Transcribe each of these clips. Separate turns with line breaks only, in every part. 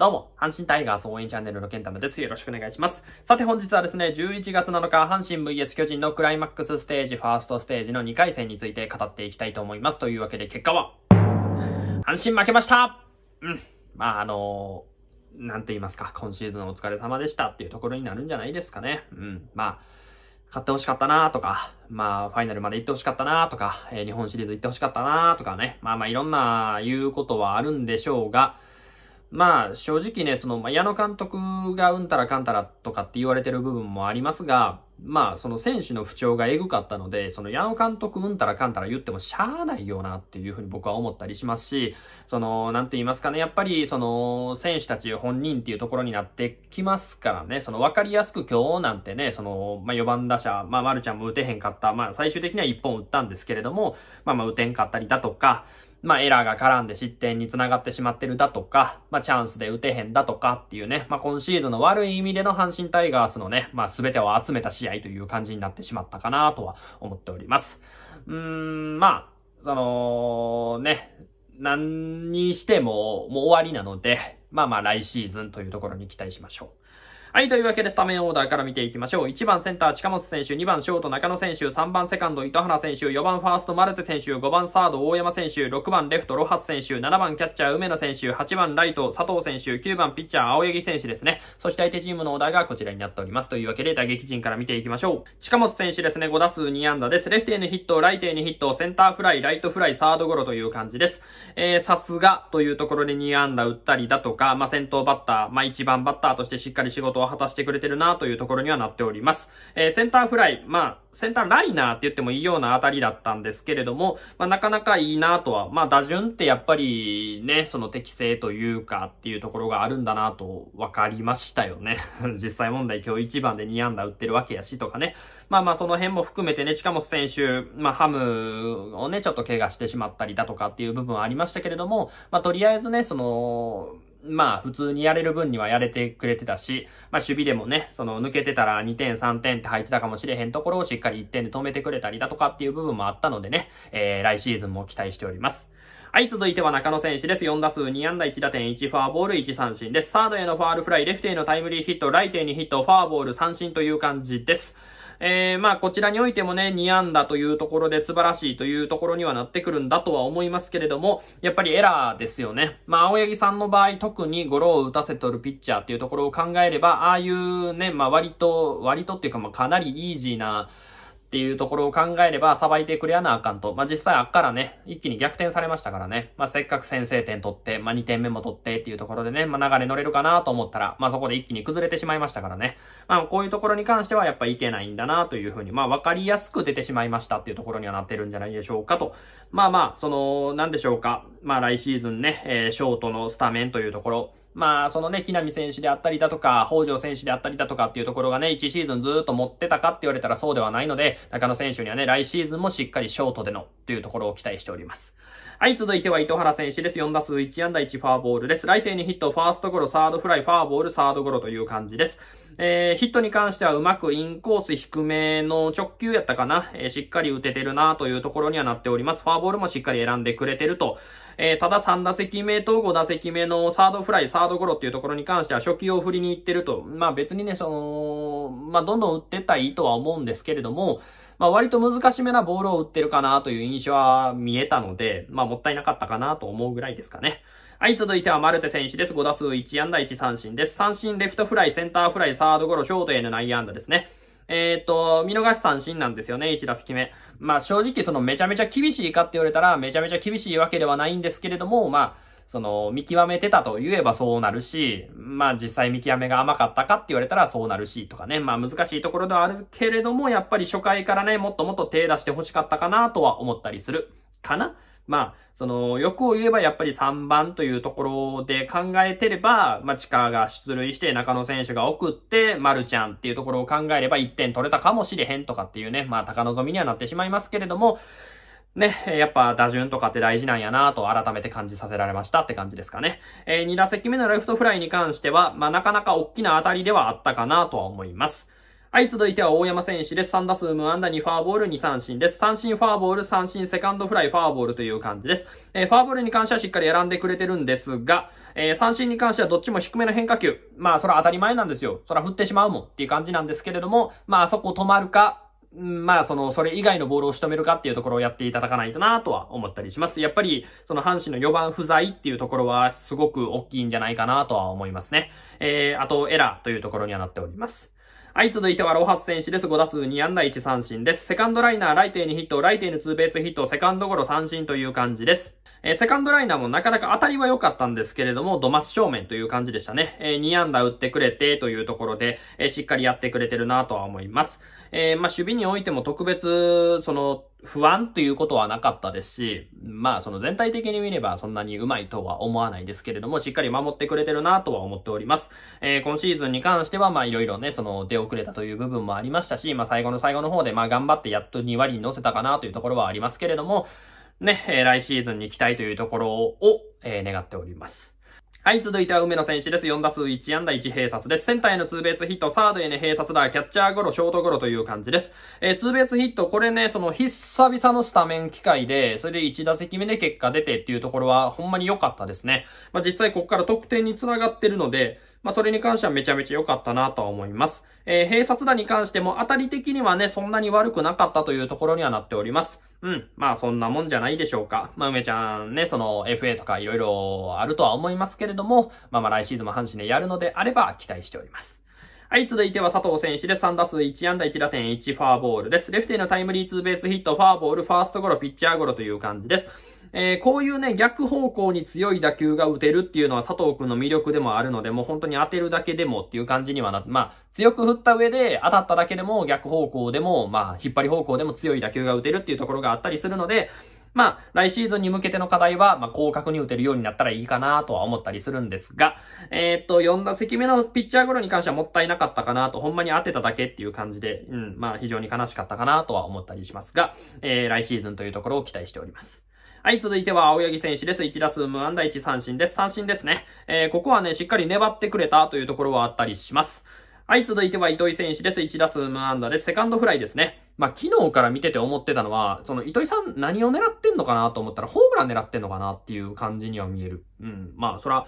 どうも、阪神タイガース応援チャンネルのケンタムです。よろしくお願いします。さて本日はですね、11月7日、阪神 VS 巨人のクライマックスステージ、ファーストステージの2回戦について語っていきたいと思います。というわけで結果は、阪神負けましたうん。まあ、あのー、なんて言いますか、今シーズンお疲れ様でしたっていうところになるんじゃないですかね。うん。まあ、買って欲しかったなとか、まあ、ファイナルまで行って欲しかったなとか、えー、日本シリーズ行って欲しかったなとかね。まあまあ、いろんな言うことはあるんでしょうが、まあ、正直ね、その、矢野監督がうんたらかんたらとかって言われてる部分もありますが、まあ、その選手の不調がエグかったので、その矢野監督うんたらかんたら言ってもしゃあないよなっていうふうに僕は思ったりしますし、その、なんて言いますかね、やっぱり、その、選手たち本人っていうところになってきますからね、その、分かりやすく今日なんてね、その、まあ、4番打者、まあ、丸ちゃんも打てへんかった、まあ、最終的には1本打ったんですけれども、まあまあ、打てんかったりだとか、まあエラーが絡んで失点につながってしまってるだとか、まあチャンスで打てへんだとかっていうね、まあ今シーズンの悪い意味での阪神タイガースのね、まあ全てを集めた試合という感じになってしまったかなとは思っております。うーん、まあ、その、ね、何にしても、もう終わりなので、まあまあ来シーズンというところに期待しましょう。はい、というわけでスタメンオーダーから見ていきましょう。1番センター近本選手、2番ショート中野選手、3番セカンド糸原選手、4番ファーストマルテ選手、5番サード大山選手、6番レフトロハス選手、7番キャッチャー梅野選手、8番ライト佐藤選手、9番ピッチャー青柳選手ですね。そして相手チームのオーダーがこちらになっております。というわけで打撃陣から見ていきましょう。近本選手ですね、5打数2安打です。レフテへのヒット、ライテへのヒット、センターフライ、ライトフライ、サードゴロという感じです。えー、さすがというところで2安打打ったりだとか、まあ、先頭バッター、まあ、1番バッターとしてしっかり仕事事を果たしてくれてるなというところにはなっております。えー、センターフライ、まあ、センターライナーって言ってもいいような当たりだったんですけれども、まあ、なかなかいいなとは、まあ、打順ってやっぱりね、その適性というかっていうところがあるんだなと分かりましたよね。実際問題今日1番で2安打打ってるわけやしとかね。まあまあその辺も含めてね、近本選手、まあハムをね、ちょっと怪我してしまったりだとかっていう部分はありましたけれども、まあとりあえずね、その、まあ普通にやれる分にはやれてくれてたし、まあ守備でもね、その抜けてたら2点3点って入ってたかもしれへんところをしっかり1点で止めてくれたりだとかっていう部分もあったのでね、えー、来シーズンも期待しております。はい、続いては中野選手です。4打数2安打1打点1フォアボール1三振です。サードへのファールフライ、レフトへのタイムリーヒット、ライトへにヒット、フォアボール三振という感じです。えー、まあ、こちらにおいてもね、2安打というところで素晴らしいというところにはなってくるんだとは思いますけれども、やっぱりエラーですよね。まあ、青柳さんの場合、特にゴロを打たせとるピッチャーっていうところを考えれば、ああいうね、まあ、割と、割とっていうか、まあ、かなりイージーな、っていうところを考えれば、さばいてくれやなあかんと。まあ、実際あっからね、一気に逆転されましたからね。まあ、せっかく先制点取って、まあ、2点目も取ってっていうところでね、まあ、流れ乗れるかなと思ったら、まあ、そこで一気に崩れてしまいましたからね。まあ、こういうところに関してはやっぱいけないんだなというふうに、まあ、わかりやすく出てしまいましたっていうところにはなってるんじゃないでしょうかと。まあまあ、その、なんでしょうか。まあ、来シーズンね、えー、ショートのスタメンというところ、まあ、そのね、木並選手であったりだとか、北条選手であったりだとかっていうところがね、1シーズンずっと持ってたかって言われたらそうではないので、中野選手にはね、来シーズンもしっかりショートでのっていうところを期待しております。はい、続いては糸原選手です。4打数1安打1ファーボールです。来店にヒット、ファーストゴロ、サードフライ、ファーボール、サードゴロという感じです。えー、ヒットに関してはうまくインコース低めの直球やったかな、えー、しっかり打ててるなというところにはなっております。ファーボールもしっかり選んでくれてると、えー、ただ3打席目と5打席目のサードフライ、サードゴロっていうところに関しては初期を振りに行ってると。まあ別にね、その、まあどんどん打ってったらいいとは思うんですけれども、まあ割と難しめなボールを打ってるかなという印象は見えたので、まあもったいなかったかなと思うぐらいですかね。はい、続いてはマルテ選手です。5打数1安打1三振です。三振、レフトフライ、センターフライ、サードゴロ、ショートへの内野安打ですね。えー、っと、見逃し三振なんですよね、1打席目。まあ正直そのめちゃめちゃ厳しいかって言われたら、めちゃめちゃ厳しいわけではないんですけれども、まあ、その、見極めてたと言えばそうなるし、まあ実際見極めが甘かったかって言われたらそうなるしとかね、まあ難しいところではあるけれども、やっぱり初回からね、もっともっと手出して欲しかったかなとは思ったりする。かなまあ、その、欲を言えばやっぱり3番というところで考えてれば、まあ、チカが出塁して中野選手が送って、マルちゃんっていうところを考えれば1点取れたかもしれへんとかっていうね、まあ、高望みにはなってしまいますけれども、ね、やっぱ打順とかって大事なんやなと改めて感じさせられましたって感じですかね。えー、2打席目のレフトフライに関しては、まあ、なかなか大きな当たりではあったかなとは思います。はい、続いては大山選手です。3打数無安打2ファーボール2三振です。三振ファーボール、三振セカンドフライファーボールという感じです。えー、ファーボールに関してはしっかり選んでくれてるんですが、えー、三振に関してはどっちも低めの変化球。まあ、それは当たり前なんですよ。それは振ってしまうもんっていう感じなんですけれども、まあ、そこ止まるか、まあ、その、それ以外のボールを仕留めるかっていうところをやっていただかないとなとは思ったりします。やっぱり、その阪神の4番不在っていうところはすごく大きいんじゃないかなとは思いますね。えー、あと、エラーというところにはなっております。はい、続いてはロハス選手です。5打数2安打1三振です。セカンドライナー、ライテイにヒット、ライテイにツーベースヒット、セカンドゴロ三振という感じです。えー、セカンドライナーもなかなか当たりは良かったんですけれども、土真正面という感じでしたね。えー、2安打打ってくれてというところで、えー、しっかりやってくれてるなとは思います。えまあ、守備においても特別、その、不安ということはなかったですし、まあその全体的に見ればそんなにうまいとは思わないですけれども、しっかり守ってくれてるなとは思っております。えー、今シーズンに関してはまあいろいろね、その出遅れたという部分もありましたし、まあ最後の最後の方でまあ頑張ってやっと2割に乗せたかなというところはありますけれども、ね、え来シーズンに期待というところを、えー、願っております。はい、続いては梅野選手です。4打数1安打1併殺です。センターへのツーベースヒット、サードへの併殺だ、キャッチャーゴロ、ショートゴロという感じです。えー、ツーベースヒット、これね、その久々のスタメン機会で、それで1打席目で結果出てっていうところは、ほんまに良かったですね。まあ、実際ここから得点につながってるので、まあ、それに関してはめちゃめちゃ良かったなとは思います。えー、併殺打に関しても当たり的にはね、そんなに悪くなかったというところにはなっております。うん。まあそんなもんじゃないでしょうか。まあ梅ちゃんね、その FA とか色々あるとは思いますけれども、まあまあ来シーズンも阪神でやるのであれば期待しております。はい、続いては佐藤選手で3打数1安打1打点1ファーボールです。レフティのタイムリーツーベースヒット、ファーボール、ファーストゴロ、ピッチャーゴロという感じです。えー、こういうね、逆方向に強い打球が打てるっていうのは佐藤くんの魅力でもあるので、もう本当に当てるだけでもっていう感じにはなって、まあ、強く振った上で当たっただけでも逆方向でも、まあ、引っ張り方向でも強い打球が打てるっていうところがあったりするので、まあ、来シーズンに向けての課題は、まあ、広角に打てるようになったらいいかなとは思ったりするんですが、えー、っと、4打席目のピッチャーゴロに関してはもったいなかったかなと、ほんまに当てただけっていう感じで、うん、まあ、非常に悲しかったかなとは思ったりしますが、えー、来シーズンというところを期待しております。はい、続いては青柳選手です。1打数無安打1三振です。三振ですね。えー、ここはね、しっかり粘ってくれたというところはあったりします。はい、続いては糸井選手です。1打数無安打です。セカンドフライですね。まあ、昨日から見てて思ってたのは、その糸井さん何を狙ってんのかなと思ったら、ホームラン狙ってんのかなっていう感じには見える。うん、まあ、そら、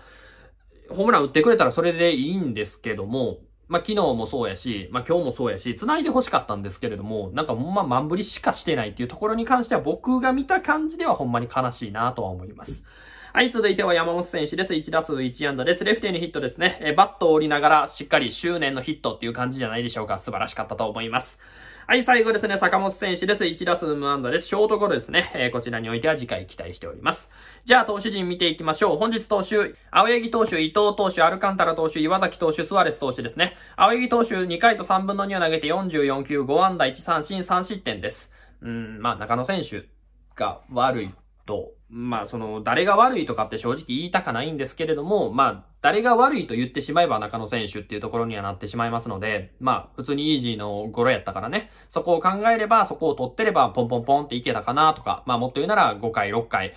ホームラン打ってくれたらそれでいいんですけども、まあ、昨日もそうやし、まあ、今日もそうやし、繋いで欲しかったんですけれども、なんかほんまんぶりしかしてないっていうところに関しては僕が見た感じではほんまに悲しいなとは思います。はい、続いては山本選手です。1打数1安打です。レフティにヒットですね。え、バットを折りながらしっかり執念のヒットっていう感じじゃないでしょうか。素晴らしかったと思います。はい、最後ですね、坂本選手です。1打数無安打です。ショートゴロですね。えー、こちらにおいては次回期待しております。じゃあ、投手陣見ていきましょう。本日投手、青柳投手、伊藤投手、アルカンタラ投手、岩崎投手、スアレス投手ですね。青柳投手2回と3分の2を投げて44球、5安打1三振3失点です。うん、まあ、中野選手が悪いと、まあ、その、誰が悪いとかって正直言いたかないんですけれども、まあ、誰が悪いと言ってしまえば中野選手っていうところにはなってしまいますので、まあ、普通にイージーのゴロやったからね、そこを考えれば、そこを取ってれば、ポンポンポンっていけたかなとか、まあ、もっと言うなら5回、6回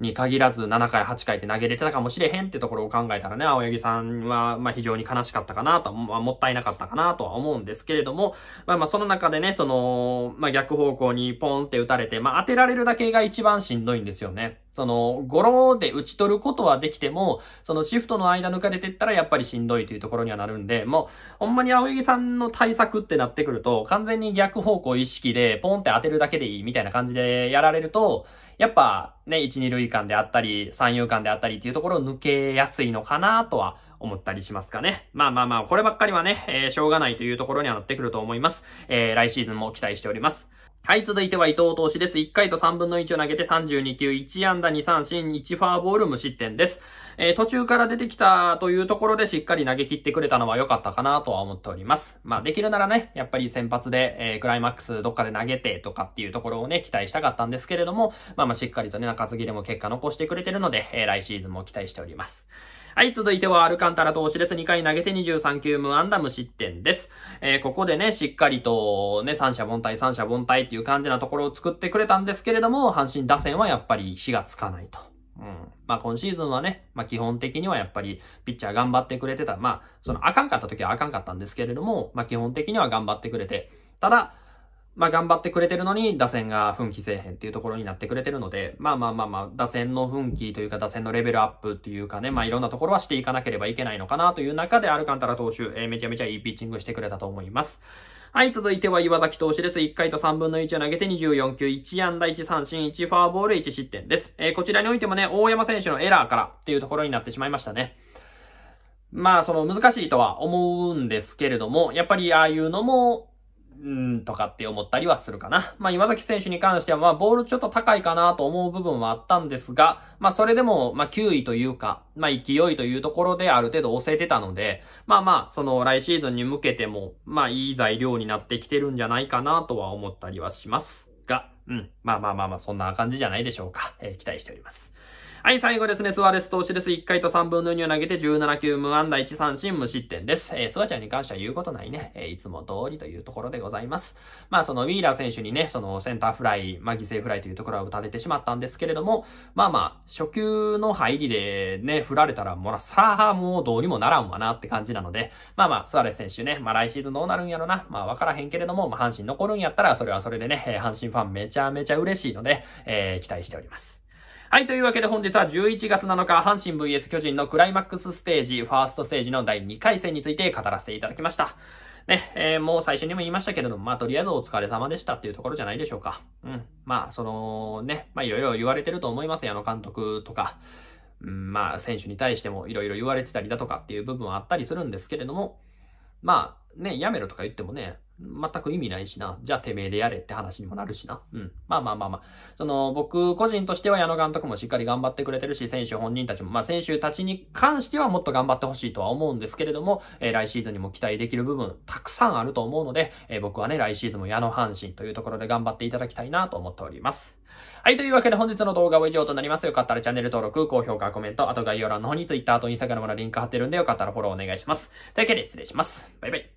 に限らず7回、8回って投げれてたかもしれへんってところを考えたらね、青柳さんは、まあ、非常に悲しかったかなと、まあ、もったいなかったかなとは思うんですけれども、まあまあ、その中でね、その、まあ、逆方向にポンって打たれて、まあ、当てられるだけが一番しんどいんですよね。その、ゴローで打ち取ることはできても、そのシフトの間抜かれてったらやっぱりしんどいというところにはなるんで、もう、ほんまに青柳さんの対策ってなってくると、完全に逆方向意識で、ポンって当てるだけでいいみたいな感じでやられると、やっぱ、ね、1、2塁間であったり、三遊間であったりっていうところを抜けやすいのかなとは思ったりしますかね。まあまあまあ、こればっかりはね、えー、しょうがないというところにはなってくると思います。えー、来シーズンも期待しております。はい、続いては伊藤投手です。1回と3分の1を投げて32球、1安打2三振、1ファーボール無失点です。えー、途中から出てきたというところでしっかり投げ切ってくれたのは良かったかなとは思っております。まあ、できるならね、やっぱり先発で、えー、クライマックスどっかで投げてとかっていうところをね、期待したかったんですけれども、まあまあしっかりとね、中継ぎでも結果残してくれてるので、えー、来シーズンも期待しております。はい、続いてはアルカンタラと手列2回投げて23球無安打無失点です。えー、ここでね、しっかりとね、三者凡退三者凡退っていう感じなところを作ってくれたんですけれども、阪神打線はやっぱり火がつかないと。うん。まあ今シーズンはね、まあ基本的にはやっぱりピッチャー頑張ってくれてた。まあ、そのあかんかった時はあかんかったんですけれども、まあ基本的には頑張ってくれて。ただ、まあ頑張ってくれてるのに打線が奮起せえへんっていうところになってくれてるので、まあまあまあまあ、打線の奮起というか打線のレベルアップっていうかね、まあいろんなところはしていかなければいけないのかなという中でアルカンタラ投手、えー、めちゃめちゃいいピッチングしてくれたと思います。はい、続いては岩崎投手です。1回と3分の1を投げて24球、1安打、1三振、1フォアボール、1失点です。えー、こちらにおいてもね、大山選手のエラーからっていうところになってしまいましたね。まあ、その難しいとは思うんですけれども、やっぱりああいうのも、うんとかって思ったりはするかな。まあ、岩崎選手に関しては、まあ、ボールちょっと高いかなと思う部分はあったんですが、まあ、それでも、まあ、9位というか、まあ、勢いというところである程度押せてたので、まあまあ、その来シーズンに向けても、まあ、いい材料になってきてるんじゃないかなとは思ったりはしますが、うん。まあまあまあまあ、そんな感じじゃないでしょうか。えー、期待しております。はい、最後ですね、スアレス投手です。1回と3分の2を投げて17球無安打1三振無失点です。えー、スワちゃんに関しては言うことないね。えー、いつも通りというところでございます。まあ、そのウィーラー選手にね、そのセンターフライ、まあ、犠牲フライというところは打たれてしまったんですけれども、まあまあ、初球の入りでね、振られたら、もら、さあ、もうどうにもならんわなって感じなので、まあまあ、スアレス選手ね、まあ来シーズンどうなるんやろな、まあわからへんけれども、まあ阪神残るんやったら、それはそれでね、阪神ファンめちゃめちゃ嬉しいので、えー、期待しております。はい、というわけで本日は11月7日、阪神 VS 巨人のクライマックスステージ、ファーストステージの第2回戦について語らせていただきました。ね、えー、もう最初にも言いましたけれども、まあ、とりあえずお疲れ様でしたっていうところじゃないでしょうか。うん。まあ、その、ね、まあ、いろいろ言われてると思います矢野監督とか、うん、まあ、選手に対してもいろいろ言われてたりだとかっていう部分はあったりするんですけれども、まあ、ね、やめろとか言ってもね、全く意味ないしな。じゃあてめえでやれって話にもなるしな。うん。まあまあまあまあ。その、僕個人としては矢野監督もしっかり頑張ってくれてるし、選手本人たちも、まあ選手たちに関してはもっと頑張ってほしいとは思うんですけれども、えー、来シーズンにも期待できる部分、たくさんあると思うので、えー、僕はね、来シーズンも矢野阪神というところで頑張っていただきたいなと思っております。はい、というわけで本日の動画は以上となります。よかったらチャンネル登録、高評価、コメント、あと概要欄の方に Twitter と Instagram のリンク貼ってるんでよかったらフォローお願いします。というわけで失礼します。バイバイ。